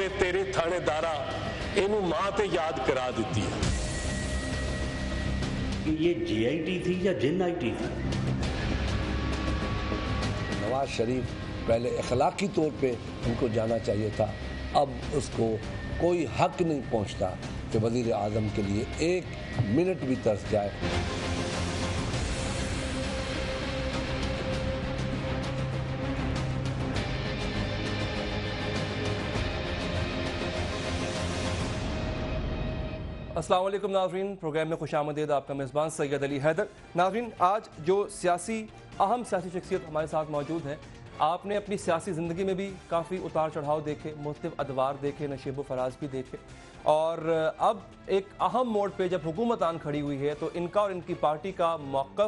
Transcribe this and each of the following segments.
ਵੇ ਤੇਰੇ ਥਾਣੇਦਾਰਾ ਇਹਨੂੰ मां ते याद करा दी ਹੈ कि ये जीआईटी थी या जिन आई टी थी नवाज शरीफ पहले अखलाकी तौर पे उनको जाना चाहिए था अब उसको कोई हक नहीं पहुंचता कि वजीर आजम के लिए एक मिनट भी तरस जाए असलम नाजरीन प्रोग्राम में खुश आमदेद आपका मेज़बान सैयद अली हैदर नाजरीन आज जो सियासी अहम सियासी शख्सियत हमारे साथ मौजूद है आपने अपनी सियासी ज़िंदगी में भी काफ़ी उतार चढ़ाव देखे मुख्तफ अदवार देखे नशेब फराज भी देखे और अब एक अहम मोड़ पर जब हुकूमत आन खड़ी हुई है तो इनका और इनकी पार्टी का मौक़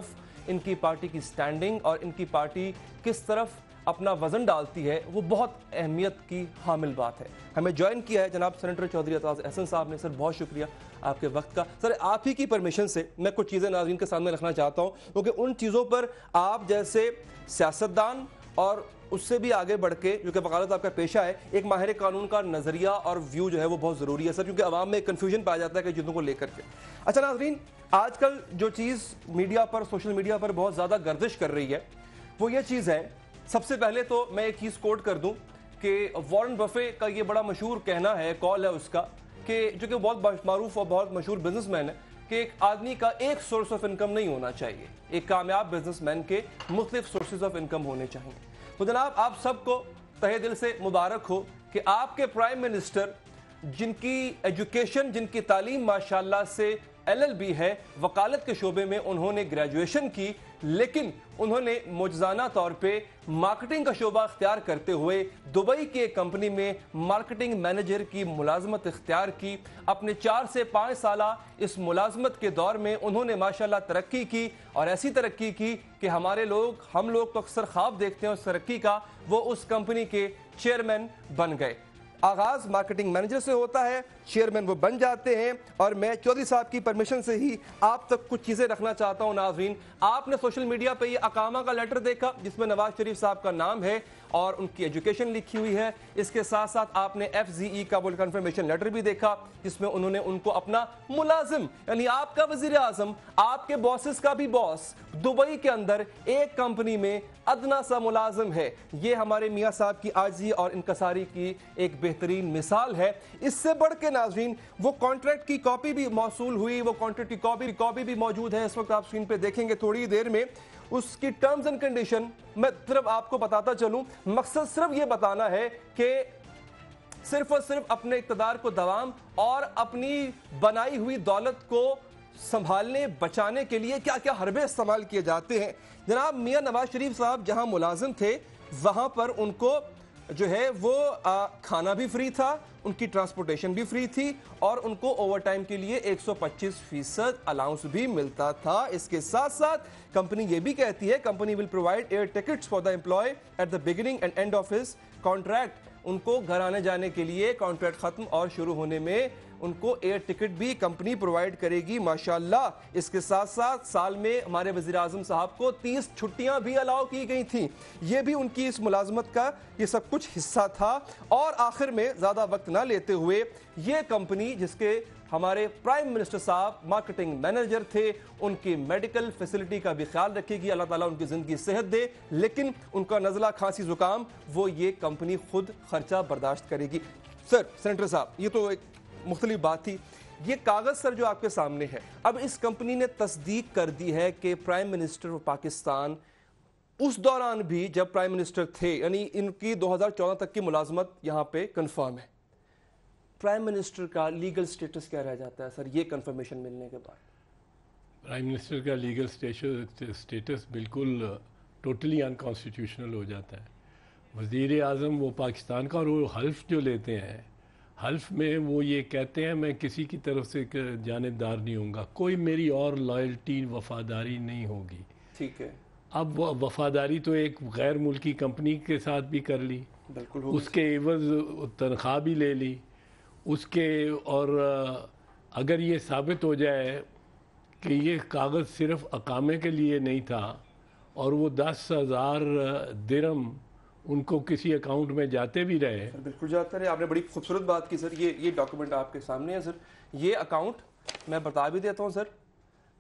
इनकी पार्टी की स्टैंडिंग और इनकी पार्टी किस तरफ अपना वजन डालती है वो बहुत अहमियत की हामिल बात है हमें ज्वाइन किया है जनाब सेनेटर चौधरी अताज अहसन साहब ने सर बहुत शुक्रिया आपके वक्त का सर आप ही की परमिशन से मैं कुछ चीज़ें नाजरन के सामने रखना चाहता हूँ क्योंकि उन चीज़ों पर आप जैसे सियासतदान और उससे भी आगे बढ़ के जो कि वकालत आपका पेशा है एक माहिर कानून का नज़रिया और व्यू जो है वो बहुत ज़रूरी है सर क्योंकि आवाम में कन्फ्यूजन पाया जाता है कई चीज़ों को लेकर के अच्छा नाजरीन आजकल जो चीज़ मीडिया पर सोशल मीडिया पर बहुत ज़्यादा गर्दिश कर रही है वो ये चीज़ है सबसे पहले तो मैं एक चीज़ कोट कर दूं कि वॉरेन बफे का ये बड़ा मशहूर कहना है कॉल है उसका कि जो कि बहुत मरूफ और बहुत मशहूर बिजनेसमैन है कि एक आदमी का एक सोर्स ऑफ इनकम नहीं होना चाहिए एक कामयाब बिजनेसमैन के मुख्त सोर्सेज ऑफ इनकम होने चाहिए तो जनाब आप सबको तहे दिल से मुबारक हो कि आपके प्राइम मिनिस्टर जिनकी एजुकेशन जिनकी तालीम माशाल्लाह से एलएलबी है वकालत के शोबे में उन्होंने ग्रेजुएशन की लेकिन उन्होंने मुजजाना तौर पे मार्केटिंग का शोबा अख्तियार करते हुए दुबई के कंपनी में मार्केटिंग मैनेजर की मुलाजमत इख्तियार की अपने चार से पाँच साल इस मुलाजमत के दौर में उन्होंने माशाल्लाह तरक्की की और ऐसी तरक्की की कि हमारे लोग हम लोग तो अक्सर ख्वाब देखते हैं उस तरक्की का वो उस कंपनी के चेयरमैन बन गए आगाज मार्केटिंग मैनेजर से होता है चेयरमैन वो बन जाते हैं और मैं चौधरी साहब की परमिशन से ही आप तक कुछ चीजें रखना चाहता हूँ नाजरीन आपने सोशल मीडिया पर अकामा का लेटर देखा जिसमें नवाज शरीफ साहब का नाम है और उनकी एजुकेशन लिखी हुई है इसके साथ साथ आपने एफ जी ई का वो कन्फर्मेशन लेटर भी देखा जिसमें उन्होंने उनको अपना मुलाजिम यानी आपका वजीर आजम आपके बॉसेस का भी बॉस दुबई के अंदर एक कंपनी में अदना सा मुलाजिम है ये हमारे मियाँ साहब की आजी और इनकसारी की एक बेहतरीन मिसाल है इससे बढ़ के नाजरीन वो कॉन्ट्रैक्ट की कॉपी भी मौसू हुई वो कॉन्ट्रैक्ट की कॉपी कॉपी भी मौजूद है इस वक्त आप स्क्रीन पर देखेंगे थोड़ी देर में उसकी टर्म्स एंड कंडीशन मैं सिर्फ आपको बताता चलूं मकसद सिर्फ ये बताना है कि सिर्फ और सिर्फ अपने इकतदार को दवाम और अपनी बनाई हुई दौलत को संभालने बचाने के लिए क्या क्या हरबे इस्तेमाल किए जाते हैं जनाब मियाँ नवाज शरीफ साहब जहाँ मुलाजिम थे वहाँ पर उनको जो है वो आ, खाना भी फ्री था उनकी ट्रांसपोर्टेशन भी फ्री थी और उनको ओवर टाइम के लिए 125 फीसद अलाउंस भी मिलता था इसके साथ साथ कंपनी ये भी कहती है company will provide air tickets for the employ at the beginning and end of इस कॉन्ट्रैक्ट उनको घर आने जाने के लिए कॉन्ट्रैक्ट खत्म और शुरू होने में उनको एयर टिकट भी कंपनी प्रोवाइड करेगी माशाल्लाह इसके साथ साथ साल में हमारे वजी अजम साहब को तीस छुट्टियां भी अलाउ की गई थी ये भी उनकी इस मुलाजमत का ये सब कुछ हिस्सा था और आखिर में ज़्यादा वक्त ना लेते हुए ये कंपनी जिसके हमारे प्राइम मिनिस्टर साहब मार्केटिंग मैनेजर थे उनकी मेडिकल फैसिलिटी का भी ख्याल रखेगी अल्लाह ताला उनकी ज़िंदगी सेहत दे लेकिन उनका नज़ला खांसी ज़ुकाम वो ये कंपनी खुद खर्चा बर्दाश्त करेगी सर सेंटर साहब ये तो एक मुख्तलि बात थी ये कागज़ सर जो आपके सामने है अब इस कंपनी ने तस्दीक कर दी है कि प्राइम मिनिस्टर ऑफ पाकिस्तान उस दौरान भी जब प्राइम मिनिस्टर थे यानी इनकी 2014 तक की मुलाजमत यहाँ पे कंफर्म है प्राइम मिनिस्टर का लीगल स्टेटस क्या रह जाता है सर ये कंफर्मेशन मिलने के बाद प्राइम मिनिस्टर का लीगल स्टेटस बिल्कुल टोटली uh, अनकॉन्स्टिट्यूशनल हो जाता है वज़ी अजम वो पाकिस्तान का और वो हल्फ जो लेते हैं हल्फ में वो ये कहते हैं मैं किसी की तरफ से जानबदार नहीं हूँ कोई मेरी और लॉयल्टी वफादारी नहीं होगी ठीक है अब वफादारी तो एक गैर मुल्की कंपनी के साथ भी कर ली बिल्कुल उसके एवज तनख्वाह भी ले ली उसके और अगर ये साबित हो जाए कि ये कागज़ सिर्फ अकामे के लिए नहीं था और वो दस हज़ार दिरम उनको किसी अकाउंट में जाते भी रहे बिल्कुल जाते रहे आपने बड़ी खूबसूरत बात की सर ये ये डॉक्यूमेंट आपके सामने है सर ये अकाउंट मैं बता भी देता हूँ सर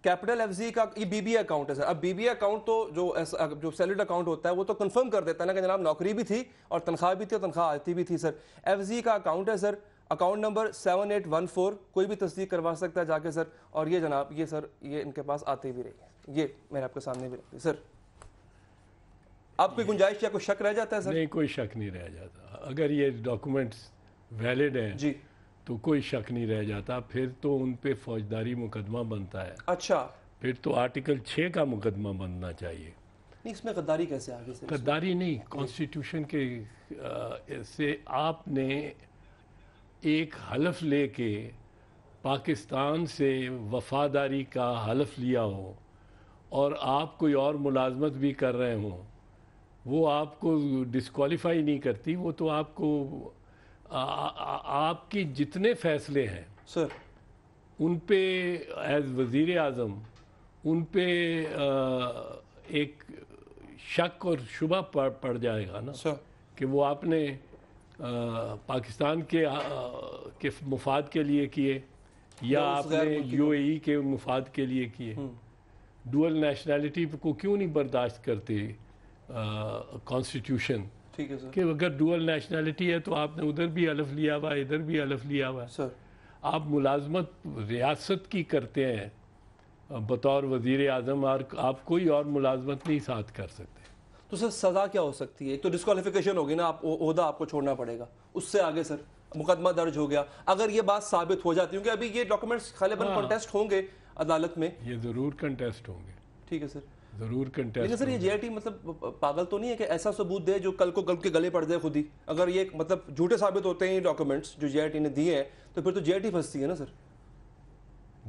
कैपिटल एफ का ये बीबीए अकाउंट है सर अब बीबीए अकाउंट तो जो जो सैलरीड अकाउंट होता है वो तो कंफर्म कर देता है ना कि जनाब नौकरी भी थी और तनख्वाह भी थी और तनख्वाह आती भी थी सर एफ का अकाउंट है sir account number seven eight one four कोई भी तस्दीक करवा सकता है जाके सर और ये जनाब ये सर ये इनके पास आती भी रही है ये मैंने आपके सामने भी रखी सर आपकी कोई गुंजाइश या कोई शक रह जाता है सर नहीं कोई शक नहीं रह जाता अगर ये डॉक्यूमेंट्स वैलिड हैं जी तो कोई शक नहीं रह जाता फिर तो उन पे फौजदारी मुकदमा बनता है अच्छा फिर तो आर्टिकल छः का मुकदमा बनना चाहिए नहीं इसमें गद्दारी कैसे आगे से गद्दारी नहीं कॉन्स्टिट्यूशन के से आपने एक हलफ लेके पाकिस्तान से वफादारी का हलफ लिया हो और आप कोई और मुलाजमत भी कर रहे हों वो आपको डिस्कालीफाई नहीं करती वो तो आपको आपके जितने फैसले हैं सर उन पे एज वज़ी अजम उन पे आ, एक शक और शुबा पड़ पड़ जाएगा ना सर कि वो आपने आ, पाकिस्तान के आ, के मुफाद के लिए किए या आपने यूएई e के मुफाद के लिए किए डुअल हम्म। नेशनैलिटी को क्यों नहीं बर्दाश्त करते कॉन्स्टिट्यूशन ठीक है सर कि अगर डुअल नेशनैलिटी है तो आपने उधर भी अलफ लिया हुआ है इधर भी अलफ लिया हुआ है सर आप मुलाजमत रियासत की करते हैं बतौर वजीर आजम और आप कोई और मुलाजमत नहीं साथ कर सकते तो सर सज़ा क्या हो सकती है तो डिस्कालिफिकेशन होगी ना आपदा आपको छोड़ना पड़ेगा उससे आगे सर मुकदमा दर्ज हो गया अगर ये बात साबित हो जाती क्योंकि अभी ये डॉक्यूमेंट्स खालिबन हाँ। कंटेस्ट होंगे अदालत में ये ज़रूर कंटेस्ट होंगे ठीक है सर जरूर कंटेस्ट लेकिन सर ये जेआईटी मतलब पागल तो नहीं है कि ऐसा सबूत दे जो कल को कल के गले पड़ जाए खुद ही अगर ये मतलब झूठे साबित होते हैं ये डॉक्यूमेंट्स जो जेआईटी ने दिए हैं तो फिर तो जेआईटी फंसती है ना सर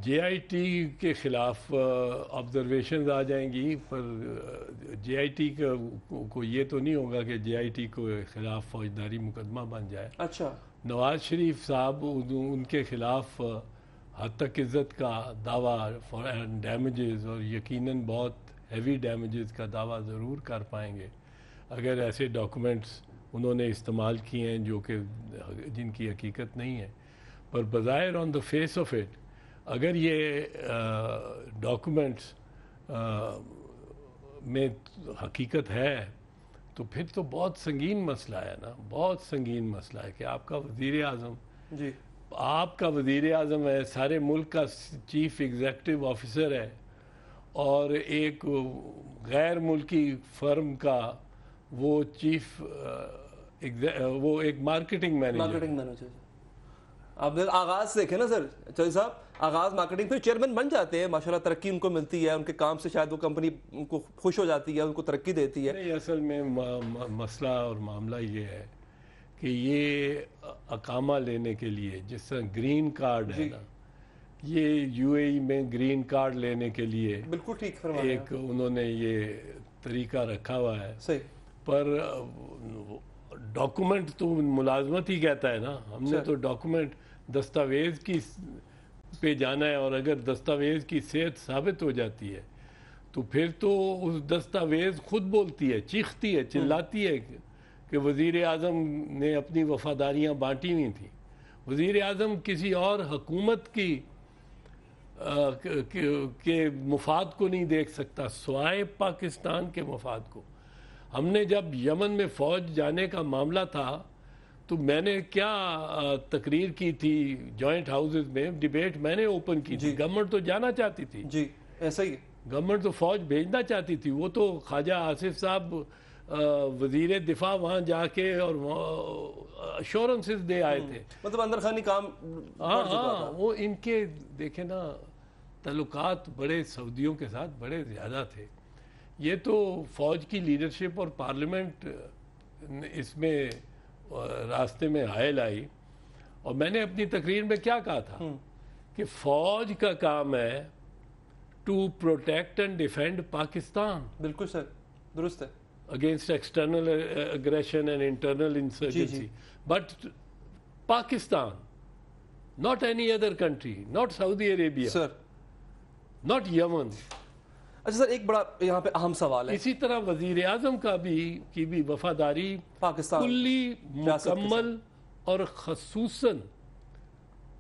जेआईटी के खिलाफ ऑब्जर्वेशन आ जाएंगी पर जेआईटी आई को, को ये तो नहीं होगा कि जेआईटी के खिलाफ फौजदारी मुकदमा बन जाए अच्छा नवाज शरीफ साहब उनके खिलाफ हद तक इज़्ज़त का दावा फॉर डैमेजेस और यकीनन बहुत हैवी डैमेजेस का दावा ज़रूर कर पाएंगे अगर ऐसे डॉक्यूमेंट्स उन्होंने इस्तेमाल किए हैं जो कि जिनकी हकीकत नहीं है पर बज़ाहिर on the face of it अगर ये डॉक्यूमेंट्स में हकीकत है तो फिर तो बहुत संगीन मसला है ना बहुत संगीन मसला है कि आपका वजीर अजम जी आपका वजीर अजम है सारे मुल्क का चीफ एग्जेक्टिव ऑफिसर है और एक गैर मुल्की फर्म का वो चीफ वो एक मार्केटिंग मैनेजर मार्केटिंग मैनेजर आप आगाज़ देखें ना सर चौधरी साहब आगाज़ मार्केटिंग फिर चेयरमैन बन जाते हैं माशाल्लाह तरक्की उनको मिलती है उनके काम से शायद वो कंपनी उनको खुश हो जाती है उनको तरक्की देती है नहीं असल में म, म, मसला और मामला ये है कि ये अकामा लेने के लिए जिस तरह ग्रीन कार्ड है ना ये यूएई e में ग्रीन कार्ड लेने के लिए बिल्कुल ठीक एक उन्होंने ये तरीका रखा हुआ है सही पर डॉक्यूमेंट तो मुलाजमत ही कहता है ना हमने तो डॉक्यूमेंट दस्तावेज की पे जाना है और अगर दस्तावेज की सेहत साबित हो जाती है तो फिर तो उस दस्तावेज खुद बोलती है चीखती है चिल्लाती है कि वजीर आजम ने अपनी वफादारियाँ बांटी हुई थी वजीर आजम किसी और हकूमत की के मुफाद को नहीं देख सकता सवाए पाकिस्तान के मुफाद को हमने जब यमन में फ़ौज जाने का मामला था तो मैंने क्या तकरीर की थी जॉइंट हाउसेस में डिबेट मैंने ओपन की थी गवर्नमेंट तो जाना चाहती थी जी ऐसा ही गवर्नमेंट तो फ़ौज भेजना चाहती थी वो तो ख्वाजा आसिफ साहब वजीर दिफा वहाँ जाके और अश्योरेंसेज दे आए हम्म। थे मतलब अंदर खानी काम हाँ हाँ वो इनके देखे ना तल्लुकात बड़े सऊदियों के साथ बड़े ज़्यादा थे ये तो फौज की लीडरशिप और पार्लियामेंट इसमें रास्ते में हायल आई और मैंने अपनी तकरीर में क्या कहा था हम्म। कि फौज का काम है to protect and defend Pakistan बिल्कुल सर दुरुस्त है against external uh, aggression and internal insurgency. But Pakistan, not any other country, not Saudi Arabia, Sir. not Yemen. अच्छा सर एक बड़ा यहाँ पे अहम सवाल है इसी तरह वजीर आजम का भी की भी वफादारी पाकिस्तान कुल्ली मुकम्मल और खसूसन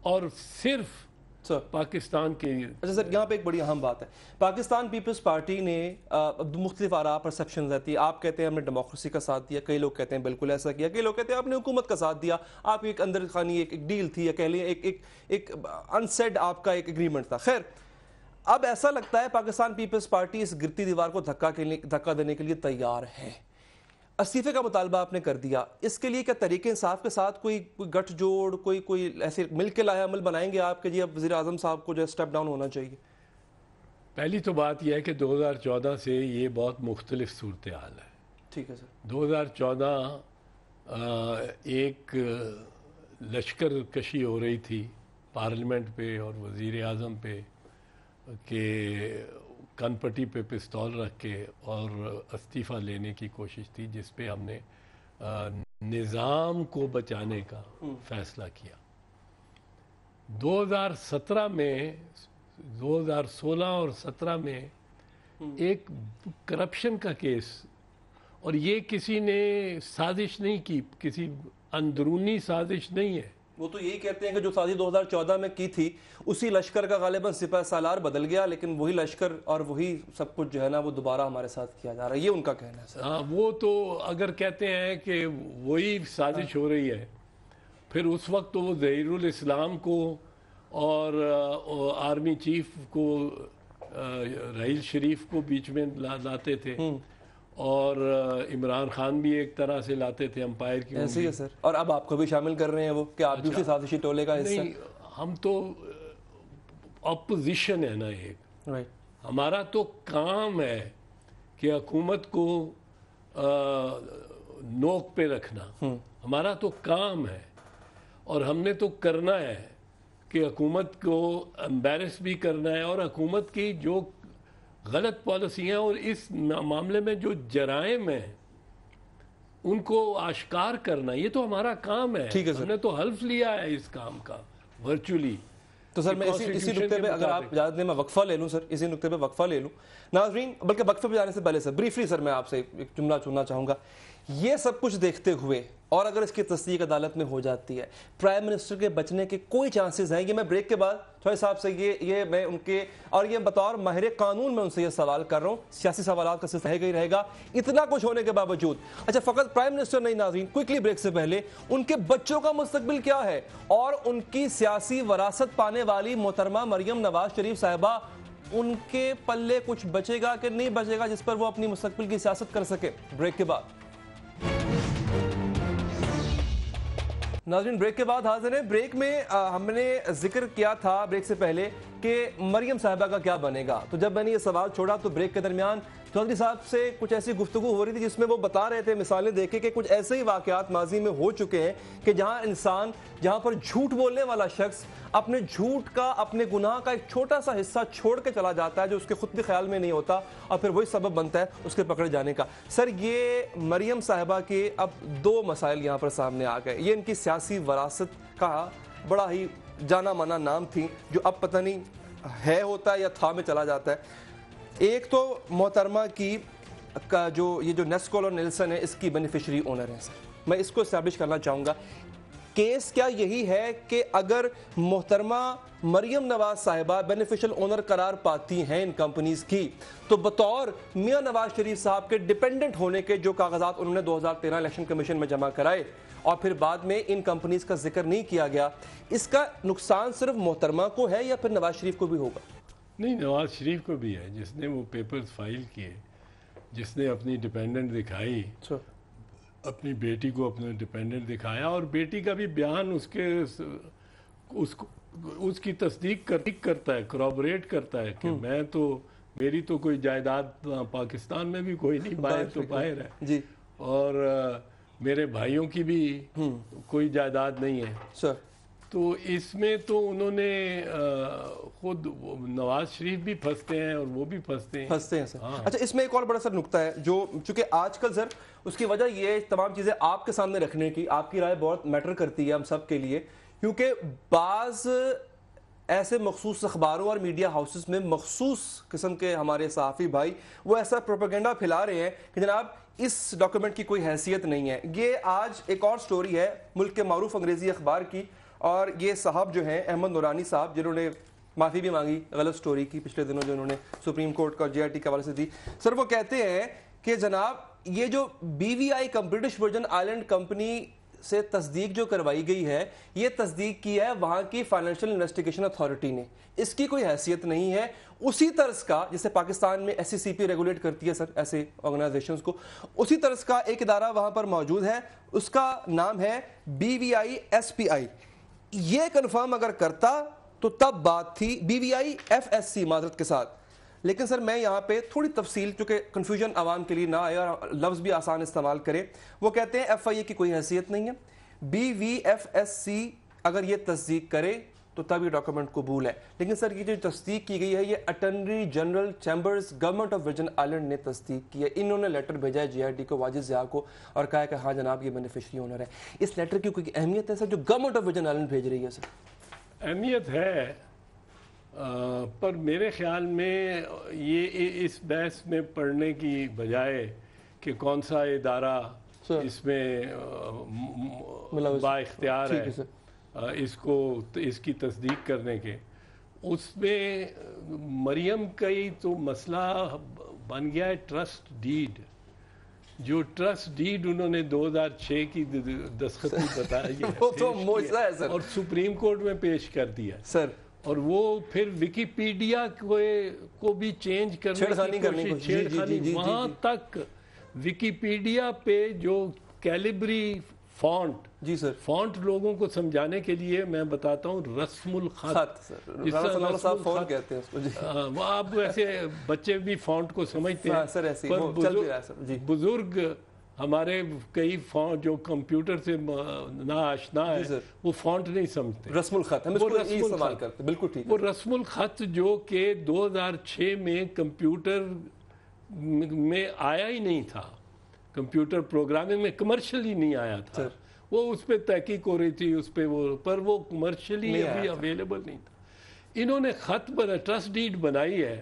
और सिर्फ सर पाकिस्तान के अच्छा सर यहाँ पे एक बड़ी अहम बात है पाकिस्तान पीपल्स पार्टी ने मुख्तफ आरा परसेप्शन रहती है आप कहते हैं हमने डेमोक्रेसी का साथ दिया कई लोग कहते हैं बिल्कुल ऐसा किया कई लोग कहते हैं आपने हुकूमत का साथ दिया आपकी एक अंदर खानी एक, एक डील थी या कह लिए एक एक एक अनसेड आपका एक एग्रीमेंट था खैर अब ऐसा लगता है पाकिस्तान पीपल्स पार्टी इस गिरती दीवार को धक्का के लिए धक्का देने के लिए तैयार है इस्तीफे का मुतालबा आपने कर दिया इसके लिए क्या तरीके इंसाफ के साथ कोई गठजोड़ कोई कोई ऐसे मिल के लाया अमल बनाएंगे आप कि जी अब वजी अजम साहब को जो है स्टेप डाउन होना चाहिए पहली तो बात यह है कि 2014 से ये बहुत मुख्तलिफ सूरत हाल है ठीक है सर 2014 एक लश्कर कशी हो रही थी पार्लियामेंट पे और वज़ी अजम पे कि कनपट्टी पे पिस्तौल रख के और इस्तीफ़ा लेने की कोशिश थी जिस पे हमने निज़ाम को बचाने का हम्म। फैसला किया 2017 में 2016 और 17 में हम्म। एक करप्शन का केस और ये किसी ने साजिश नहीं की किसी अंदरूनी साजिश नहीं है वो तो यही कहते हैं कि जो शादी 2014 में की थी उसी लश्कर का गालिबा सिपा सालार बदल गया लेकिन वही लश्कर और वही सब कुछ जो है ना वो दोबारा हमारे साथ किया जा रहा है ये उनका कहना है हाँ वो तो अगर कहते हैं कि वही साजिश हो रही है फिर उस वक्त तो वो जहरुल इस्लाम को और आर्मी चीफ को रहील शरीफ को बीच में ला, लाते थे हम्म। और इमरान खान भी एक तरह से लाते थे अंपायर की ऐसे ही है सर और अब आपको भी शामिल कर रहे हैं वो कि आप अच्छा, साजिशी टोले का हिस्सा हम तो अपोजिशन है ना एक हमारा तो काम है कि हकूमत को आ, नोक पे रखना हम्म। हमारा तो काम है और हमने तो करना है कि हकूमत को एम्बेरस भी करना है और हकूमत की जो गलत पॉलिसियाँ और इस मामले में जो जराइम हैं उनको आश्कार करना ये तो हमारा काम है ठीक है हमने तो हल्फ लिया है इस काम का वर्चुअली तो सर मैं इसी इसी नुकते पे अगर आप इजाजत दें मैं वक्फा ले लूँ सर इसी नुकते पे वक्फा ले लूँ नाजरीन बल्कि वक्फे पे जाने से पहले सर ब्रीफली सर मैं आपसे एक जुमला चुनना चाहूँगा ये सब कुछ देखते हुए और अगर इसकी तस्दीक अदालत में हो जाती है प्राइम मिनिस्टर के बचने के कोई चांसेस हैं ये मैं ब्रेक के बाद थोड़े साहब से ये ये मैं उनके और ये बतौर माहिर कानून में उनसे ये सवाल कर रहा हूँ सियासी सवाल का सिलसिला रहेगा ही रहेगा इतना कुछ होने के बावजूद अच्छा फ़कत प्राइम मिनिस्टर नहीं नाजीन क्विकली ब्रेक से पहले उनके बच्चों का मुस्तबिल क्या है और उनकी सियासी वरासत पाने वाली मोहतरमा मरियम नवाज शरीफ साहिबा उनके पल्ले कुछ बचेगा कि नहीं बचेगा जिस पर वो अपनी मुस्तबिल की सियासत कर सके ब्रेक के बाद नाजरीन ब्रेक के बाद हाजिर हैं ब्रेक में आ, हमने जिक्र किया था ब्रेक से पहले कि मरियम साहबा का क्या बनेगा तो जब मैंने ये सवाल छोड़ा तो ब्रेक के दरमियान चौधरी साहब से कुछ ऐसी गुफ्तु हो रही थी जिसमें वो बता रहे थे मिसालें देखे कि कुछ ऐसे ही वाकत माजी में हो चुके हैं कि जहां इंसान जहां पर झूठ बोलने वाला शख्स अपने झूठ का अपने गुनाह का एक छोटा सा हिस्सा छोड़ के चला जाता है जो उसके खुद के ख्याल में नहीं होता और फिर वही सबब बनता है उसके पकड़े जाने का सर ये मरियम साहबा के अब दो मसाइल यहाँ पर सामने आ गए ये इनकी सियासी वरासत का बड़ा ही जाना माना नाम थी जो अब पता नहीं है होता है या था में चला जाता है एक तो मोहतरमा की का जो ये जो नेस्कोल और नेल्सन है इसकी बेनिफिशरी ओनर है सर मैं इसको इस्टेब्लिश करना चाहूँगा केस क्या यही है कि अगर मोहतरमा मरियम नवाज साहिबा बेनिफिशियल ओनर करार पाती हैं इन कंपनीज की तो बतौर मियाँ नवाज शरीफ साहब के डिपेंडेंट होने के जो कागजात उन्होंने 2013 इलेक्शन कमीशन में जमा कराए और फिर बाद में इन कंपनीज का जिक्र नहीं किया गया इसका नुकसान सिर्फ मोहतरमा को है या फिर नवाज शरीफ को भी होगा नहीं नवाज शरीफ को भी है जिसने वो पेपर्स फाइल किए जिसने अपनी डिपेंडेंट दिखाई अच्छा। अपनी बेटी को अपना डिपेंडेंट दिखाया और बेटी का भी बयान उसके उसको उसकी तस्दीक कर, करता है क्रॉबरेट करता है कि हम्म। मैं तो मेरी तो कोई जायदाद पाकिस्तान में भी कोई नहीं बाहर तो बाहर है जी और आ, मेरे भाइयों की भी हम्म। कोई जायदाद नहीं है सर तो इसमें तो उन्होंने खुद नवाज शरीफ भी फंसते हैं और वो भी फंसते हैं फंसते हैं सर हाँ। अच्छा इसमें एक और बड़ा सर नुकता है जो चूंकि आजकल सर उसकी वजह ये तमाम चीज़ें आपके सामने रखने की आपकी राय बहुत मैटर करती है हम सब के लिए क्योंकि बाज़ ऐसे मखसूस अखबारों और मीडिया हाउसेस में मखसूस किस्म के हमारे सहाफ़ी भाई वो ऐसा प्रोपोगेंडा फैला रहे हैं कि जनाब इस डॉक्यूमेंट की कोई हैसियत नहीं है ये आज एक और स्टोरी है मुल्क के मरूफ अंग्रेज़ी अखबार की और ये साहब जो हैं अहमद नूरानी साहब जिन्होंने माफ़ी भी मांगी गलत स्टोरी की पिछले दिनों जो उन्होंने सुप्रीम कोर्ट का जे के हवाले से दी सर वो कहते हैं कि जनाब ये जो B V I British Virgin island company से तस्दीक जो करवाई गई है ये तस्दीक की है वहाँ की फाइनेंशियल इन्वेस्टिगेशन अथॉरिटी ने इसकी कोई हैसियत नहीं है उसी तर्ज का जैसे पाकिस्तान में एस सी पी रेगुलेट करती है सर ऐसे ऑर्गेनाइजेशन को उसी तर्ज का एक इदारा वहाँ पर मौजूद है उसका नाम है B V I S P I ये कंफर्म अगर करता तो तब बात थी बीवीआई एफएससी माजरत के साथ लेकिन सर मैं यहाँ पे थोड़ी तफसील चूँकि कन्फ्यूजन आवाम के लिए ना आए और लफ्ज़ भी आसान इस्तेमाल करें वो कहते हैं एफ आई ए की कोई हैसियत नहीं है B V F S C अगर ये तस्दीक करे तो तब ये डॉक्यूमेंट कबूल है लेकिन सर ये जो तस्दीक की गई है ये attorney general chambers government of Virgin island ने तस्दीक की है इन्होंने लेटर भेजा है जीआरडी को वाजिद जिया को और कहा कि हाँ जनाब ये बेनिफिशरी ऑनर है इस लेटर की कोई अहमियत है सर जो गवर्नमेंट ऑफ विजन आइलैंड भेज रही है सर अहमियत है आ, पर मेरे ख्याल में ये इस बहस में पढ़ने की बजाय कि कौन सा इदारा इसमें बाख्तियार है, है इसको इसकी तस्दीक करने के उसमें मरियम का ही तो मसला बन गया है ट्रस्ट डीड जो ट्रस्ट डीड उन्होंने 2006 की दस्खत बताई वो तो है सर और सुप्रीम कोर्ट में पेश कर दिया सर और वो फिर विकिपीडिया को को भी चेंज करने की कोशिश छेड़खानी वहाँ तक विकिपीडिया पे जो कैलिबरी फॉन्ट जी सर फॉन्ट लोगों को समझाने के लिए मैं बताता हूँ रस्मुल खत आप ऐसे बच्चे भी फॉन्ट को समझते हैं सर हाँ, ऐसे पर बुजुर्ग, बुजुर्ग हमारे कई फॉन्ट जो कंप्यूटर से ना आशना है वो फॉन्ट नहीं समझते रस्मुल खत हम इसको इस्तेमाल करते बिल्कुल ठीक वो रस्मुल खत जो कि 2006 में कंप्यूटर में आया ही नहीं था कंप्यूटर प्रोग्रामिंग में कमर्शियली नहीं आया था वो उस पर तहकीक हो रही थी उस पर वो पर वो कमर्शली अभी अवेलेबल नहीं था इन्होंने ख़त बना ट्रस्ट डीड बनाई है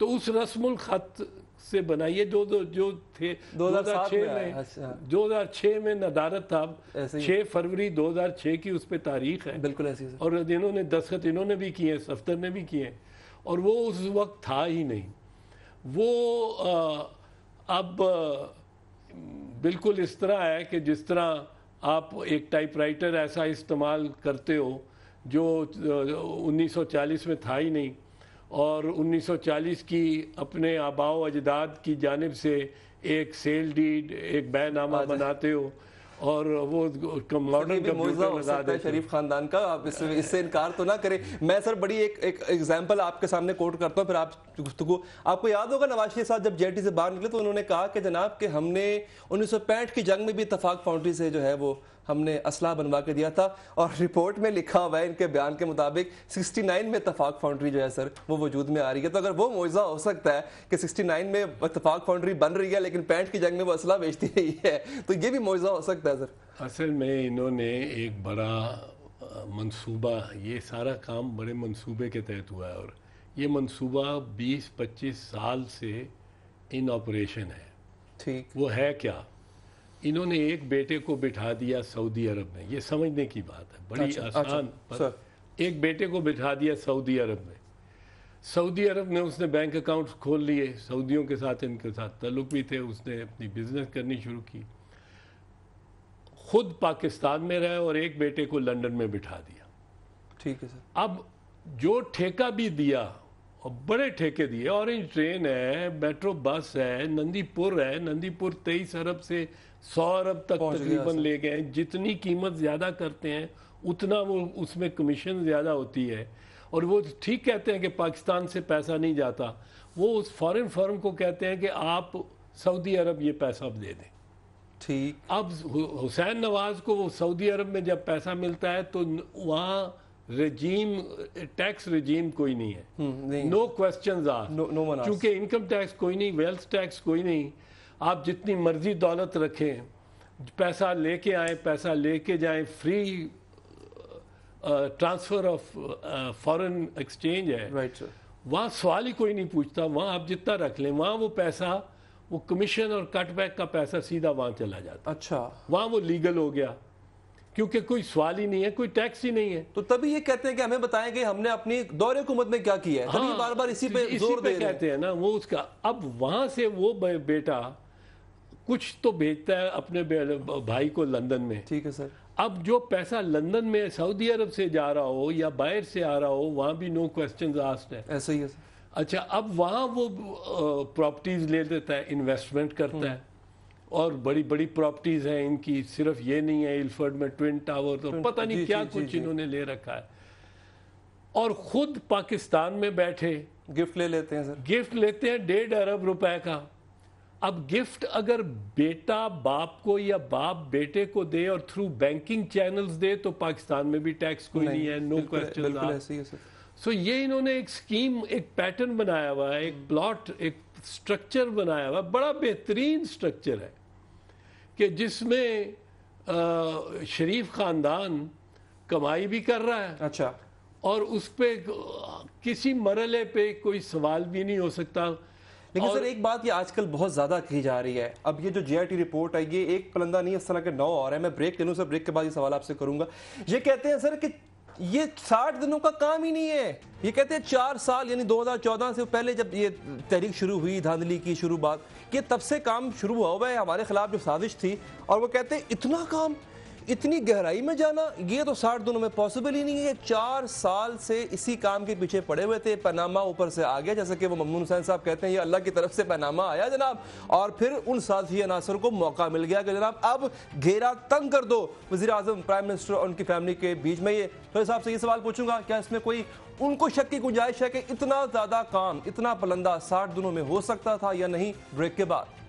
तो उस रस्म ख़त से बनाई है जो जो, जो थे 2006 में अच्छा। हजार 2006 में नदारत था छः फरवरी दो हज़ार छः की उस पर तारीख है बिल्कुल ऐसी और इन्होंने दस्खत इन्होंने भी किए सफ्तर ने भी किए और वो उस वक्त था ही नहीं वो आ, अब बिल्कुल इस तरह है कि जिस तरह आप एक टाइपराइटर ऐसा इस्तेमाल करते हो जो 1940 में था ही नहीं और 1940 की अपने आबाओ अजदाद की जानब से एक सेल डीड एक बैनामा बनाते हो और वो मॉडर्न शरीफ खानदान का आप इससे इससे इनकार तो ना करें मैं सर बड़ी एक एक एग्जांपल आपके सामने कोट करता हूँ फिर आप गुफ्तु आपको याद होगा नवाज शरीफ साहब जब जेटी से बाहर निकले तो उन्होंने कहा कि जनाब कि हमने उन्नीस की जंग में भी इतफाक फाउंड्री से जो है वो हमने असला बनवा के दिया था और रिपोर्ट में लिखा हुआ है इनके बयान के मुताबिक 69 में इतफाक फाउंड्री जो है सर वो वजूद में आ रही है तो अगर वो मुआवजा हो सकता है कि 69 में इतफाक फाउंड्री बन रही है लेकिन पैंट की जंग में वो असला बेचती रही है तो ये भी मुआवजा हो सकता है सर असल में इन्होंने एक बड़ा मनसूबा ये सारा काम बड़े मनसूबे के तहत हुआ है और ये मनसूबा बीस पच्चीस साल से इन ऑपरेशन है ठीक वो है क्या इन्होंने एक बेटे को बिठा दिया सऊदी अरब में ये समझने की बात है बड़ी अच्छा, अच्छा आसान अच्छा, पर एक बेटे को बिठा दिया सऊदी अरब में सऊदी अरब में उसने बैंक अकाउंट खोल लिए सऊदियों के साथ इनके साथ तल्लुक भी थे उसने अपनी बिजनेस करनी शुरू की खुद पाकिस्तान में रहे और एक बेटे को लंदन में बिठा दिया ठीक है सर अब जो ठेका भी दिया और बड़े ठेके दिए ऑरेंज ट्रेन है मेट्रो बस है नंदीपुर है नंदीपुर तेईस अरब से सौ अरब तक तकरीबन ले गए जितनी कीमत ज़्यादा करते हैं उतना वो उसमें कमीशन ज़्यादा होती है और वो ठीक कहते हैं कि पाकिस्तान से पैसा नहीं जाता वो उस फॉरेन फर्म को कहते हैं कि आप सऊदी अरब ये पैसा दे दें ठीक अब हुसैन नवाज को वो सऊदी अरब में जब पैसा मिलता है तो वहाँ रजीम टैक्स रजीम कोई नहीं है नो क्वेश्चन आर क्योंकि इनकम टैक्स कोई नहीं वेल्थ टैक्स कोई नहीं आप जितनी मर्जी दौलत रखें पैसा लेके आए पैसा लेके जाएं free transfer of foreign exchange है राइट सर वहाँ सवाल ही कोई नहीं पूछता वहाँ आप जितना रख लें वहाँ वो पैसा वो कमीशन और कटबैक का पैसा सीधा वहाँ चला जाता अच्छा वहाँ वो लीगल हो गया क्योंकि कोई सवाल ही नहीं है कोई टैक्स ही नहीं है तो तभी ये कहते हैं कि हमें बताएं कि हमने अपनी दौरे हुकूमत में क्या किया है हाँ, बार बार इसी पे इसी जोर पे दे कहते हैं ना वो उसका अब वहां से वो बेटा कुछ तो भेजता है अपने भाई को लंदन में ठीक है सर अब जो पैसा लंदन में सऊदी अरब से जा रहा हो या बाहर से आ रहा हो वहाँ भी नो क्वेश्चन आस्ट है ऐसा ही है सर अच्छा अब वहाँ वो प्रॉपर्टीज ले लेता है इन्वेस्टमेंट करता है हम्म। और बड़ी बड़ी प्रॉपर्टीज हैं इनकी सिर्फ ये नहीं है इल्फर्ड में ट्विन टावर तो पता नहीं क्या कुछ इन्होंने ले रखा है और खुद पाकिस्तान में बैठे गिफ्ट ले लेते हैं सर गिफ्ट लेते हैं डेढ़ अरब रुपए का अब गिफ्ट अगर बेटा बाप को या बाप बेटे को दे और थ्रू बैंकिंग चैनल्स दे तो पाकिस्तान में भी टैक्स कोई नहीं, नहीं है नो क्वेश्चन सो ये इन्होंने एक स्कीम एक पैटर्न बनाया हुआ है एक प्लॉट एक स्ट्रक्चर बनाया हुआ बड़ा बेहतरीन स्ट्रक्चर है कि जिसमें शरीफ खानदान कमाई भी कर रहा है अच्छा और उस पर किसी मरले पे कोई सवाल भी नहीं हो सकता लेकिन सर एक बात ये आजकल बहुत ज्यादा कही जा रही है अब ये जो टी रिपोर्ट है ये एक पलंदा नहीं इस तरह के नौ और है मैं ब्रेक ले लूँ सर ब्रेक के बाद ये सवाल आपसे करूंगा ये कहते हैं सर कि ये साठ दिनों का काम ही नहीं है ये कहते हैं चार साल यानी 2014 से पहले जब ये तहरीक शुरू हुई धांधली की शुरू बात ये तब से काम शुरू हुआ हुआ है हमारे खिलाफ जो साजिश थी और वो कहते हैं इतना काम इतनी गहराई में जाना ये तो साठ दिनों में पॉसिबल ही नहीं है चार साल से इसी काम के पीछे पड़े हुए थे पैनामा ऊपर से आ गया जैसे कि वो ममनून हुसैन साहब कहते हैं ये अल्लाह की तरफ से पैनामा आया जनाब और फिर उन साथी अनासर को मौका मिल गया कि जनाब अब घेरा तंग कर दो वजी अजम प्राइम मिनिस्टर और उनकी फैमिली के बीच में ये फिर तो साहब से ये सवाल पूछूंगा क्या इसमें कोई उनको शक की गुंजाइश है कि इतना ज़्यादा काम इतना पलंदा साठ दिनों में हो सकता था या नहीं ब्रेक के बाद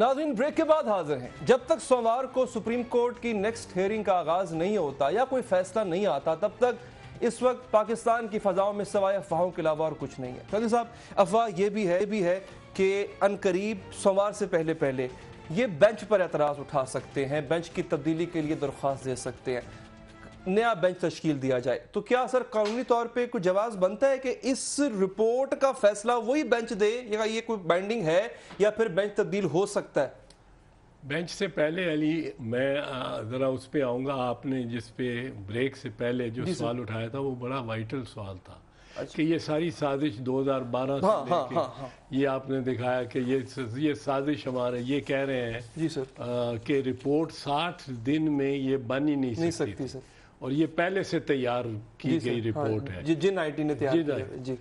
नाजिन ब्रेक के बाद हाजिर हैं जब तक सोमवार को सुप्रीम कोर्ट की नेक्स्ट हेयरिंग का आगाज नहीं होता या कोई फैसला नहीं आता तब तक इस वक्त पाकिस्तान की फजाओं में सवाए अफवाहों के अलावा और कुछ नहीं है चौधरी साहब अफवाह यह भी है ये भी है कि अनकरीब सोमवार से पहले पहले ये बेंच पर एतराज़ उठा सकते हैं बेंच की तब्दीली के लिए दरख्वास्त दे सकते हैं नया बेंच तश्कील दिया जाए तो क्या सर कानूनी तौर पर कोई जवाब बनता है कि इस रिपोर्ट का फैसला वही बेंच दे या ये कोई बाइंडिंग है या फिर बेंच तब्दील हो सकता है बेंच से पहले अली मैं ज़रा उस पर आऊँगा आपने जिस पे ब्रेक से पहले जो सवाल उठाया था वो बड़ा वाइटल सवाल था अच्छा। कि ये सारी साजिश 2012 हाँ, से हाँ, हाँ, हाँ, हाँ। ये आपने दिखाया कि ये ये साजिश हमारे ये कह रहे हैं जी सर कि रिपोर्ट 60 दिन में ये बन ही नहीं, नहीं सकती, सकती सर और ये पहले से तैयार की गई रिपोर्ट हाँ, है जिन आईटी ने तैयार जी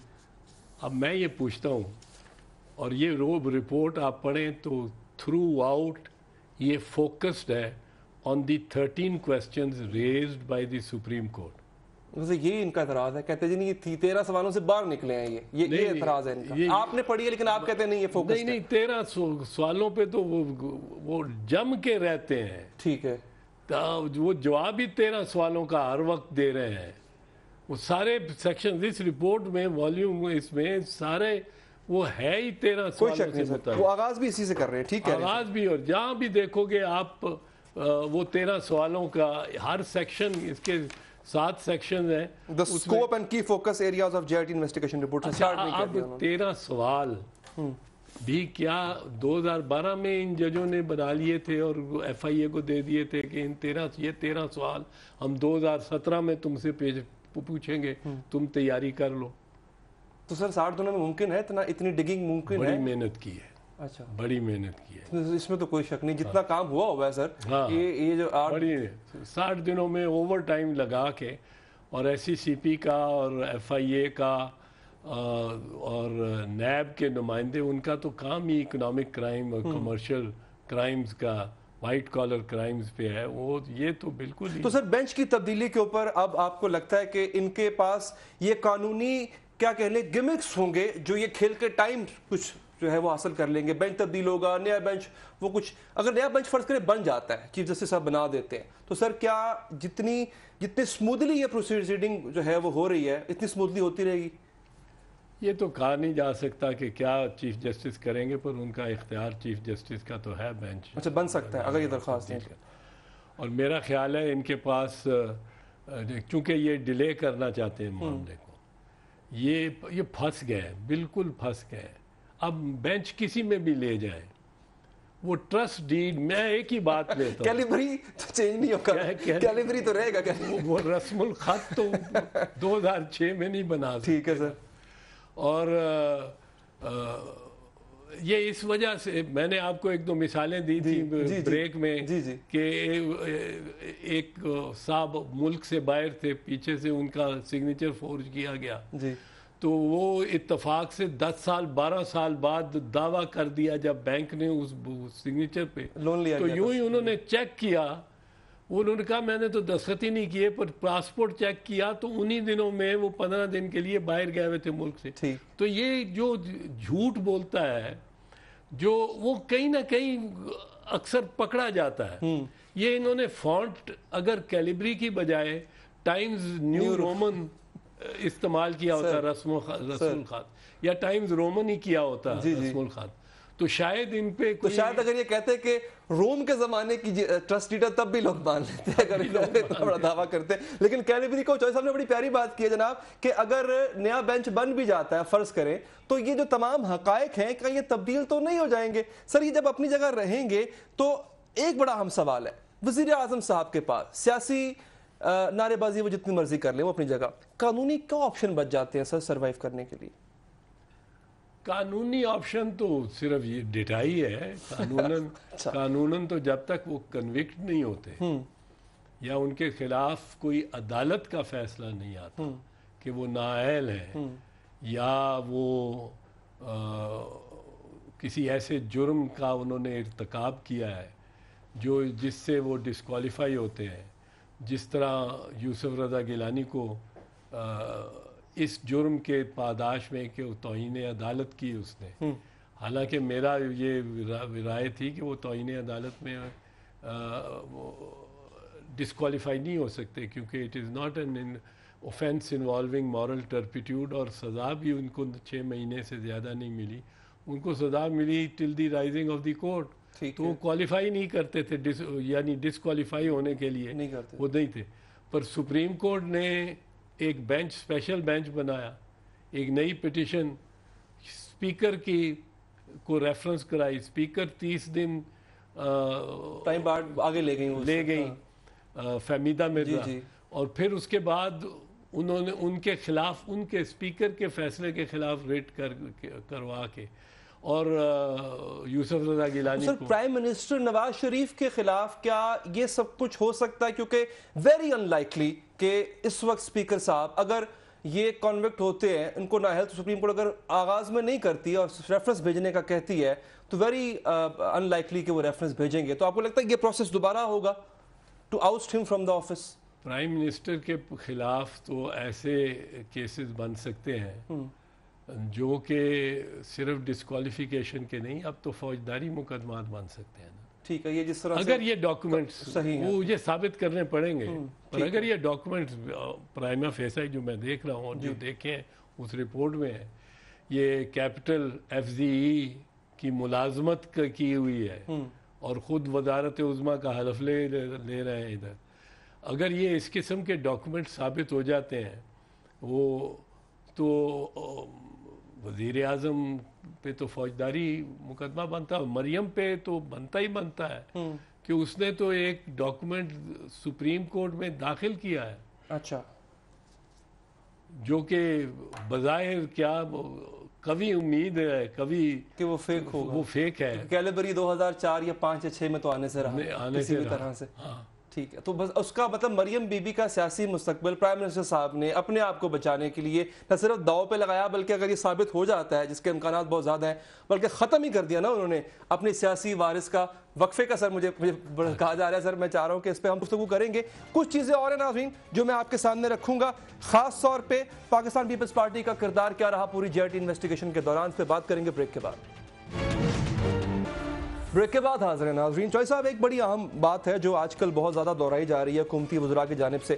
अब मैं ये पूछता हूँ और ये रोब रिपोर्ट आप पढ़ें तो थ्रू आउट ये फोकस्ड है on the thirteen question raise by the supreme court वैसे ये इनका एतराज है कहते जी नहीं तेरह सवालों से बाहर निकले हैं ये ये ये एतराज है इनका ये, आपने पढ़ी है लेकिन आप कहते हैं नहीं ये फोकस नहीं नहीं तेरह सवालों पे तो वो वो जम के रहते हैं ठीक है वो जवाब ही तेरह सवालों का हर वक्त दे रहे हैं वो सारे सेक्शन इस रिपोर्ट में वॉल्यूम इसमें सारे वो है ही तेरह सवालों शक होता है वो आगाज भी इसी से कर रहे हैं ठीक है आगाज भी और जहाँ भी देखोगे आप वो तेरह सवालों का हर सेक्शन इसके सात सेक्शन है scope and key focus areas of JRT investigation report अच्छा, अब तेरह सवाल हम्म। भी क्या 2012 में इन जजों ने बना लिए थे और एफआईए को दे दिए थे कि इन तेरह ये तेरह सवाल हम 2017 में तुमसे पूछेंगे हम्म। तुम तैयारी कर लो तो सर साठ दिनों में मुमकिन है इतना इतनी डिगिंग मुमकिन है मेहनत की है अच्छा बड़ी मेहनत की है तो इसमें तो कोई शक नहीं हाँ। जितना काम हुआ हुआ है सर हाँ। ये ये जो बड़ी साठ दिनों में ओवर टाइम लगा के और एस e का और एफ का और नैब के नुमाइंदे उनका तो काम ही इकोनॉमिक क्राइम और कमर्शियल क्राइम्स हम्म। का वाइट कॉलर क्राइम्स पे है वो ये तो बिल्कुल तो सर बेंच की तब्दीली के ऊपर अब आपको लगता है कि इनके पास ये कानूनी क्या कह लें गिमिक्स होंगे जो ये खेल के टाइम कुछ जो है वो हासिल कर लेंगे बेंच तब्दील होगा नया बेंच वो कुछ अगर नया बेंच फर्ज करें बन जाता है चीफ जस्टिस साहब बना देते हैं तो सर क्या जितनी जितनी स्मूथली ये प्रोसीडिंग जो है वो हो रही है इतनी स्मूथली होती रहेगी ये तो कहा नहीं जा सकता कि क्या चीफ जस्टिस करेंगे पर उनका इख्तियार चीफ जस्टिस का तो है बेंच अच्छा बन सकता है अगर ये दरख्वास्त नहीं और मेरा ख्याल है इनके पास चूंकि ये डिले करना चाहते हैं हम्म। मामले को ये ये फंस गए बिल्कुल फंस गए अब बेंच किसी में भी ले जाए वो ट्रस्ट डीड मैं एक ही बात लेता कैलिबरी तो चेंज नहीं होगा कैलिबरी तो रहेगा वो, वो रस्मुल खत तो 2006 में नहीं बना ठीक है सर और ये इस वजह से मैंने आपको एक दो मिसालें दी थी जी, ब्रेक जी, में जी, जी. कि एक साहब मुल्क से बाहर थे पीछे से उनका सिग्नेचर फोर्ज किया गया जी. तो वो इत्तफाक से 10 साल 12 साल बाद दावा कर दिया जब बैंक ने उस सिग्नेचर पे लोन लिया तो यूं ही उन्होंने चेक किया उन्होंने कहा मैंने तो दस्खत ही नहीं किए पर पासपोर्ट चेक किया तो उन्हीं दिनों में वो पंद्रह दिन के लिए बाहर गए हुए थे मुल्क से तो ये जो झूठ बोलता है जो वो कहीं ना कहीं अक्सर पकड़ा जाता है हम्म। ये इन्होंने फॉन्ट अगर कैलिब्री की बजाय टाइम्स न्यू रोमन इस्तेमाल किया होता रस्म रसम खात या टाइम्स रोमन ही किया होता रसमुल खात तो शायद इन पे तो शायद अगर ये कहते कि रोम के जमाने की ट्रस्ट लीडर तब भी लोग मान लेते हैं अगर लोग इतना बड़ा दावा करते लेकिन कैलिबरी को चौधरी साहब ने बड़ी प्यारी बात की है जनाब कि अगर नया बेंच बन भी जाता है फर्ज करें तो ये जो तमाम हकायक हैं क्या ये तब्दील तो नहीं हो जाएंगे सर ये जब अपनी जगह रहेंगे तो एक बड़ा अहम सवाल है वजीर आजम साहब के पास सियासी नारेबाजी वो जितनी मर्जी कर ले वो अपनी जगह कानूनी क्या ऑप्शन बच जाते हैं सर सर्वाइव करने के लिए कानूनी ऑप्शन तो सिर्फ ये डेटा ही है कानूनन अच्छा। कानूनन तो जब तक वो कन्विक्ट नहीं होते हम्म। या उनके खिलाफ कोई अदालत का फैसला नहीं आता हम्म। कि वो नाअहल है हम्म। या वो आ, किसी ऐसे जुर्म का उन्होंने इरतकब किया है जो जिससे वो डिसकॉलीफाई होते हैं जिस तरह यूसुफ रजा गिलानी को आ, इस जुर्म के पादाश में कि तोहन अदालत की उसने हम्म। हालांकि मेरा ये राय थी कि वो तोहन अदालत में डिसकॉलीफाई नहीं हो सकते क्योंकि it is not an in offence involving moral turpitude और सज़ा भी उनको छः महीने से ज़्यादा नहीं मिली उनको सज़ा मिली till the rising of the court तो वो क्वालिफाई नहीं करते थे डिस, यानी डिसक्वालीफाई होने के लिए नहीं करते वो नहीं थे पर सुप्रीम कोर्ट ने एक बेंच स्पेशल बेंच बनाया एक नई पिटिशन स्पीकर की को रेफरेंस कराई स्पीकर तीस दिन टाइम बाद आगे ले गई ले गई हाँ। फहमीदा मिर्जा और फिर उसके बाद उन्होंने उनके खिलाफ उनके स्पीकर के फैसले के खिलाफ रेट कर करवा के और Yusuf Raza Gilani sir prime minister Nawaz Sharif के खिलाफ क्या ये सब कुछ हो सकता है क्योंकि वेरी अनलाइकली कि इस वक्त स्पीकर साहब अगर ये कॉन्विक्ट होते हैं उनको नाहल तो सुप्रीम कोर्ट अगर आगाज़ में नहीं करती और रेफरेंस भेजने का कहती है तो वेरी अनलाइकली कि वो रेफरेंस भेजेंगे तो आपको लगता है ये प्रोसेस दोबारा होगा to oust him from the office prime minister के खिलाफ तो ऐसे केसेस बन सकते हैं हम्म। जो कि सिर्फ डिस्कालिफिकेशन के नहीं अब तो फौजदारी मुकदमा बन सकते हैं ना ठीक है ये जिस तरह अगर ये डॉक्यूमेंट्स सही वो ये साबित करने पड़ेंगे हम्म, पर अगर ये डॉक्यूमेंट्स प्राइमा फैसा जो मैं देख रहा हूँ और जो देखे उस रिपोर्ट में है ये कैपिटल एफ e की मुलाजमत की हुई है हम्म। और खुद वजारत उजमा का हलफ ले, ले रहे हैं इधर अगर ये इस किस्म के डॉक्यूमेंट साबित हो जाते हैं वो तो वजीर आजम पे तो फौजदारी मुकदमा बनता है मरियम पे तो बनता ही बनता है हम्म। कि उसने तो एक डॉक्यूमेंट सुप्रीम कोर्ट में दाखिल किया है अच्छा जो कि बज़ाहिर क्या कभी उम्मीद है कभी कि वो फेक हो वो फेक है कैलेबरी तो 2004 या 5 या 6 में तो आने से रहा आने से भी तरह से हाँ ठीक है तो बस उसका मतलब मरियम बीबी का सियासी मुस्तबिल प्राइम मिनिस्टर साहब ने अपने आप को बचाने के लिए न सिर्फ दाव पे लगाया बल्कि अगर ये साबित हो जाता है जिसके इम्कान बहुत ज़्यादा हैं बल्कि ख़त्म ही कर दिया ना उन्होंने अपने सियासी वारिस का वक्फे का सर मुझे मुझे हाँ। कहा जा रहा है सर मैं चाह रहा हूँ कि इस पर हम गुफ्तु करेंगे कुछ चीज़ें और हैं नाजीन जो मैं आपके सामने रखूँगा ख़ास तौर पर पाकिस्तान पीपल्स पार्टी का किरदार क्या रहा पूरी जे इन्वेस्टिगेशन के दौरान फिर पर बात करेंगे ब्रेक के बाद ब्रेक के बाद हाजिर है नाजरीन चौई साहब एक बड़ी अहम बात है जो आजकल बहुत ज़्यादा दोहराई जा रही है कुमती वजरा की जानब से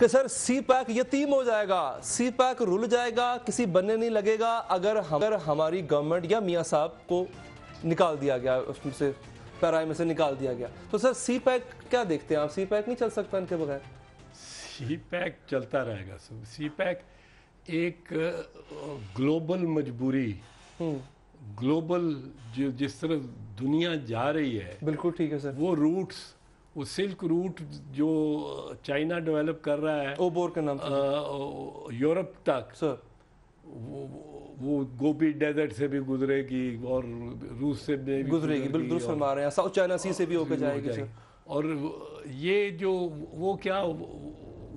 कि सर सी पैक यतीम हो जाएगा सी पैक रुल जाएगा किसी बनने नहीं लगेगा अगर अगर हमारी गवर्नमेंट या मियाँ साहब को निकाल दिया गया उसमें से पैराई में से निकाल दिया गया तो सर सी पैक क्या देखते हैं आप सी पैक नहीं चल सकता इनके बगैर सी पैक चलता रहेगा सी पैक एक ग्लोबल मजबूरी हम्म। ग्लोबल जो जिस तरह दुनिया जा रही है बिल्कुल ठीक है सर वो रूट्स वो सिल्क रूट जो चाइना डेवलप कर रहा है ओबोर का नाम यूरोप तक सर वो वो गोबी डेजर्ट से भी गुजरेगी और रूस से भी गुजरेगी बिल्कुल फरमा रहे हैं साउथ चाइना सी से भी होकर जाएगी सर और ये जो वो क्या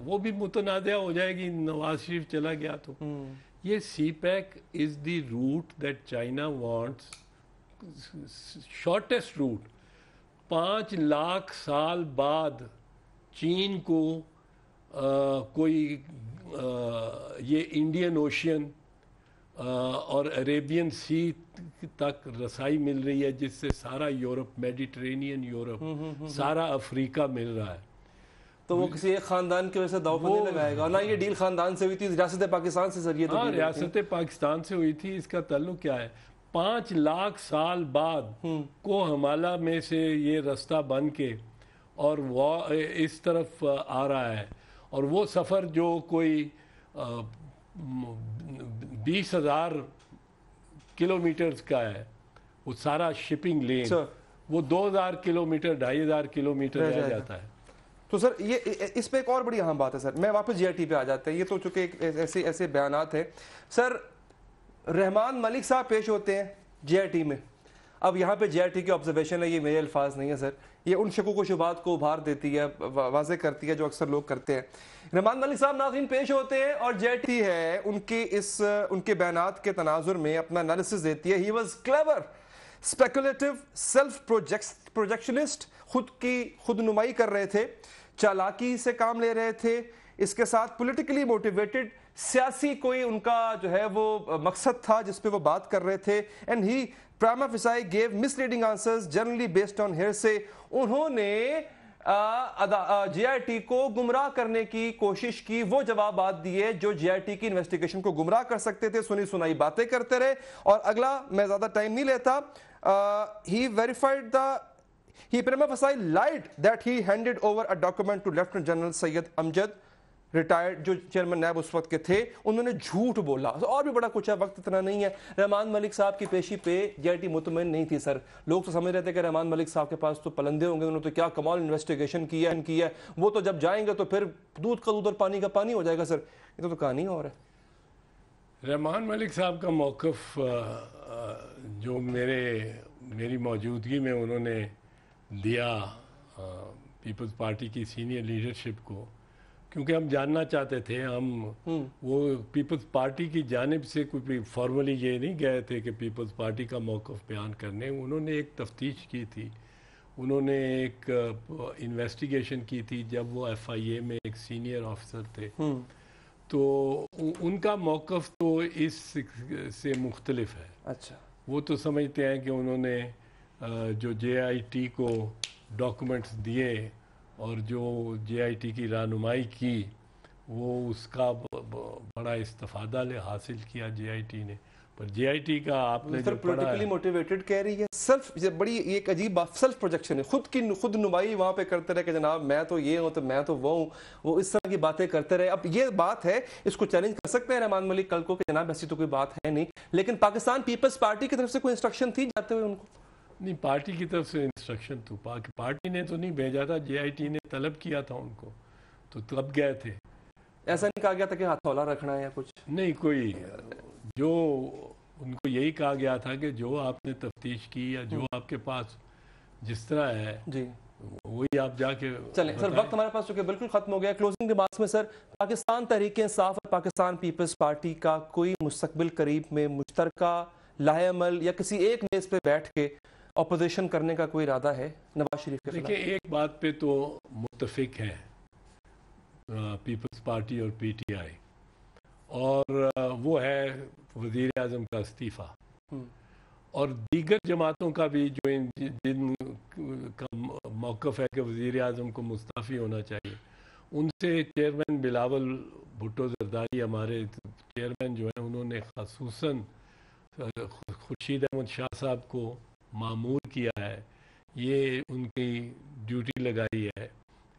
वो भी मुतनाज़ हो जाएगी नवाज शरीफ चला गया तो हम्म। ये C pack is the route that China wants shortest route पाँच लाख साल बाद चीन को आ, कोई आ, ये इंडियन ओशियन और अरेबियन सी तक रसाई मिल रही है जिससे सारा यूरोप मेडिटेरेनियन यूरोप सारा अफ्रीका मिल रहा है तो वो किसी एक खानदान की वजह से दाव पर नहीं लगाएगा और ना ये डील खानदान से हुई थी रियासत पाकिस्तान से सर ये तो हाँ, रियासत पाकिस्तान से हुई थी इसका ताल्लुक क्या है पाँच लाख साल बाद हम्म। को हमाला में से ये रास्ता बन के और वो इस तरफ आ रहा है और वो सफ़र जो कोई बीस हज़ार किलोमीटर्स का है वो सारा शिपिंग लेन अच्छा। वो दो हज़ार किलोमीटर ढाई हज़ार किलोमीटर रह जाता है तो सर ये इस पर एक और बड़ी अहम बात है सर मैं वापस जीआईटी पे आ जाते हैं ये तो चूंकि ऐसे ऐसे बयान हैं सर रहमान मलिक साहब पेश होते हैं जीआईटी में अब यहाँ पे टी की ऑब्जर्वेशन है ये मेरे अल्फाज नहीं है सर ये उन को शुबात को उभार देती है वाजे करती है जो अक्सर लोग करते हैं रहमान मलिक साहब नाजरीन पेश होते हैं और जीआईटी है उनके इस उनके बयान के तनाजुर में अपना एनालिसिस देती है he was clever speculative self project projectionist खुद की खुद नुमाई कर रहे थे चालाकी से काम ले रहे थे इसके साथ पोलिटिकली मोटिवेटेड सियासी कोई उनका जो है वो मकसद था जिस पे वो बात कर रहे थे and he prima facie gave misleading answers generally based on hearsay उन्होंने जीआईटी को गुमराह करने की कोशिश की वो जवाब दिए जो जीआईटी की इन्वेस्टिगेशन को गुमराह कर सकते थे सुनी सुनाई बातें करते रहे और अगला मैं ज्यादा टाइम नहीं लेता uh, he verified the he Prima Fasai lied that he handed over a document to Lieutenant General sayed Amjad retired जो चेयरमैन नायब उस वक्त के थे उन्होंने झूठ बोला तो और भी बड़ा कुछ है वक्त इतना नहीं है रहमान मलिक साहब की पेशी पे जेआईटी मुतमिन नहीं थी सर लोग तो समझ रहे थे कि रहमान मलिक साहब के पास तो पलंदे होंगे उन्होंने तो क्या कमाल इन्वेस्टिगेशन किया है किया है वो तो जब जाएंगे तो फिर दूध का दूध और पानी का पानी हो जाएगा सर ये तो, तो कहानी और है रहमान मलिक साहब का मौक़ जो मेरे मेरी मौजूदगी में उन्होंने दिया पीपल्स पार्टी की सीनियर लीडरशिप को क्योंकि हम जानना चाहते थे हम हम्म। वो पीपल्स पार्टी की जानब से कोई फॉर्मली ये नहीं गए थे कि पीपल्स पार्टी का मौक़ बयान करने उन्होंने एक तफ्तीश की थी उन्होंने एक इन्वेस्टिगेशन की थी जब वो एफआईए में एक सीनियर ऑफिसर थे हम्म। तो उनका मौकफ तो इस से मुख्तलिफ है अच्छा वो तो समझते हैं कि उन्होंने जो जे आई टी को डॉक्यूमेंट्स दिए और जो जे आई टी की रानुमाई की वो उसका बड़ा इस्तफ़ादा हासिल किया जे आई टी ने पर जीआईटी का आपने सर पॉलिटिकली मोटिवेटेड कह रही है सेल्फ ये बड़ी एक अजीब सेल्फ प्रोजेक्शन है खुद की खुद नुमाई वहां पे करते रहे कि जनाब मैं तो ये हूं तो मैं तो वो हूं वो इस तरह की बातें करते रहे अब ये बात है इसको चैलेंज कर सकते हैं रहमान मलिक कल को कि जनाब ऐसी तो कोई बात है नहीं लेकिन पाकिस्तान पीपल्स पार्टी की तरफ से कोई इंस्ट्रक्शन थी जाते हुए उनको नहीं पार्टी की तरफ से इंस्ट्रक्शन तो पार्टी ने तो नहीं भेजा था जेआईटी ने तलब किया था उनको तो तब गए थे ऐसा नहीं कहा गया था कि हाथौला रखना है या कुछ नहीं कोई जो उनको यही कहा गया था कि जो आपने तफ्तीश की या जो हम्म। आपके पास जिस तरह है जी वही आप जाके चले सर वक्त हमारे पास चुके बिल्कुल खत्म हो गया क्लोजिंग रिमार्क्स में सर पाकिस्तान तहरीक इंसाफ और पाकिस्तान पीपल्स पार्टी का कोई मुस्तबिल करीब में मुश्तर लाहेमल या किसी एक मेज पे बैठ के अपोजिशन करने का कोई इरादा है नवाज शरीफ के देखिए एक बात पे तो मुतफिक है पीपल्स पार्टी और पीटीआई और वो है वजीर अजम का इस्तीफ़ा और दीगर जमातों का भी जो इन जिन का मौक़ है कि वज़ी अजम को मुस्ताफ़ी होना चाहिए उनसे चेयरमैन बिलावल भुट्टो जरदारी हमारे चेयरमैन जो हैं उन्होंने खसूस खुर्शीद अहमद शाह साहब को मामूर किया है ये उनकी ड्यूटी लगाई है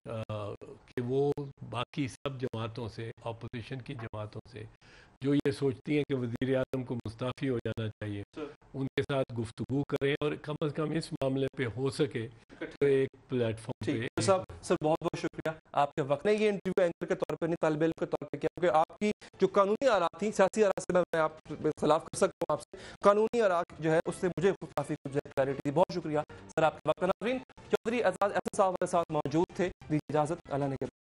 कि वो बाकी सब जमातों से अपोजिशन की जमातों से जो ये सोचती हैं कि वजीर अजम को मुस्ताफ़ी हो जाना चाहिए उनके साथ गुफ्तु करें और कम अज़ कम इस मामले पर हो सके इकट्ठे एक प्लेटफॉर्म ठीक है साहब सर बहुत बहुत शुक्रिया आपके वक्त ने ये इंटरव्यू एंकर के तौर पर नहीं के तौर पर किया क्योंकि आपकी जो कानूनी आरा थी सियासी आरा से मैं आप खिलाफ कर सकता हूँ आपसे कानूनी आरा जो है उससे मुझे काफ़ी कुछ क्लैरिटी दी बहुत शुक्रिया सर आपके वक्त नाजरीन चौधरी एजाज एहसन साहब हमारे साथ मौजूद थे दी इजाज़त अल्लाह ने